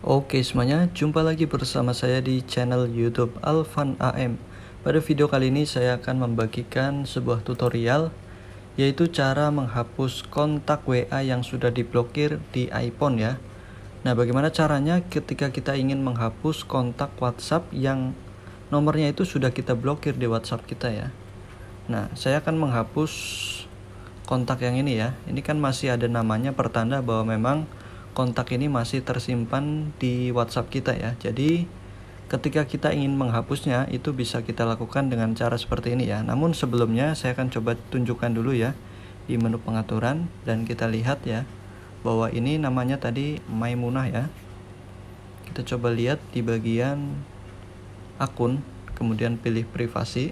Oke semuanya, jumpa lagi bersama saya di channel YouTube Alvan AM. Pada video kali ini saya akan membagikan sebuah tutorial yaitu cara menghapus kontak WA yang sudah diblokir di iPhone ya. Nah, bagaimana caranya ketika kita ingin menghapus kontak WhatsApp yang nomornya itu sudah kita blokir di WhatsApp kita ya. Nah, saya akan menghapus kontak yang ini ya. Ini kan masih ada namanya pertanda bahwa memang kontak ini masih tersimpan di WhatsApp kita ya. Jadi ketika kita ingin menghapusnya itu bisa kita lakukan dengan cara seperti ini ya. Namun sebelumnya saya akan coba tunjukkan dulu ya di menu pengaturan dan kita lihat ya bahwa ini namanya tadi Maimunah ya. Kita coba lihat di bagian akun, kemudian pilih privasi.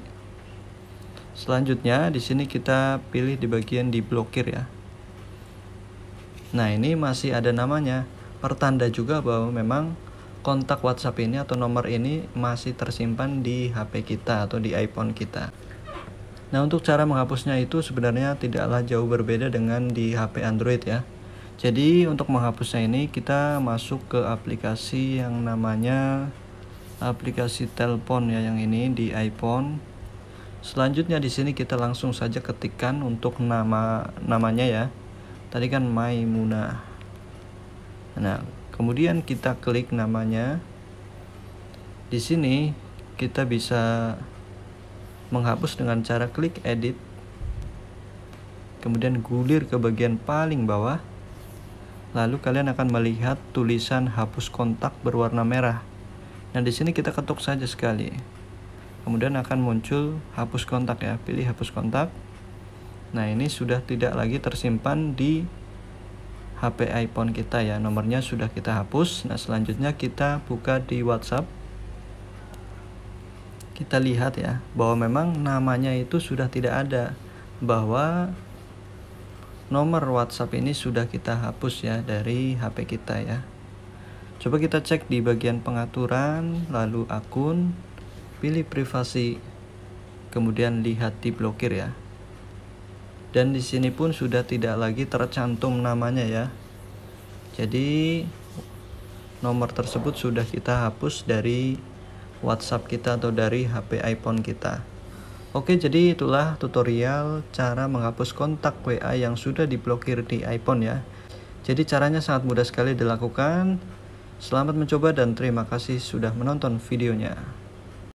Selanjutnya di sini kita pilih di bagian diblokir ya. Nah, ini masih ada namanya. Pertanda juga bahwa memang kontak WhatsApp ini atau nomor ini masih tersimpan di HP kita atau di iPhone kita. Nah, untuk cara menghapusnya itu sebenarnya tidaklah jauh berbeda dengan di HP Android ya. Jadi, untuk menghapusnya ini kita masuk ke aplikasi yang namanya aplikasi telepon ya yang ini di iPhone. Selanjutnya di sini kita langsung saja ketikkan untuk nama namanya ya tadi kan Maimunah nah kemudian kita klik namanya di sini kita bisa menghapus dengan cara klik edit kemudian gulir ke bagian paling bawah lalu kalian akan melihat tulisan hapus kontak berwarna merah nah di sini kita ketuk saja sekali kemudian akan muncul hapus kontak ya pilih hapus kontak Nah, ini sudah tidak lagi tersimpan di HP iPhone kita ya. Nomornya sudah kita hapus. Nah, selanjutnya kita buka di WhatsApp. Kita lihat ya, bahwa memang namanya itu sudah tidak ada. Bahwa nomor WhatsApp ini sudah kita hapus ya dari HP kita ya. Coba kita cek di bagian pengaturan, lalu akun, pilih privasi, kemudian lihat di blokir ya dan di sini pun sudah tidak lagi tercantum namanya ya jadi nomor tersebut sudah kita hapus dari WhatsApp kita atau dari HP iPhone kita Oke jadi itulah tutorial cara menghapus kontak WA yang sudah diblokir di iPhone ya jadi caranya sangat mudah sekali dilakukan Selamat mencoba dan terima kasih sudah menonton videonya.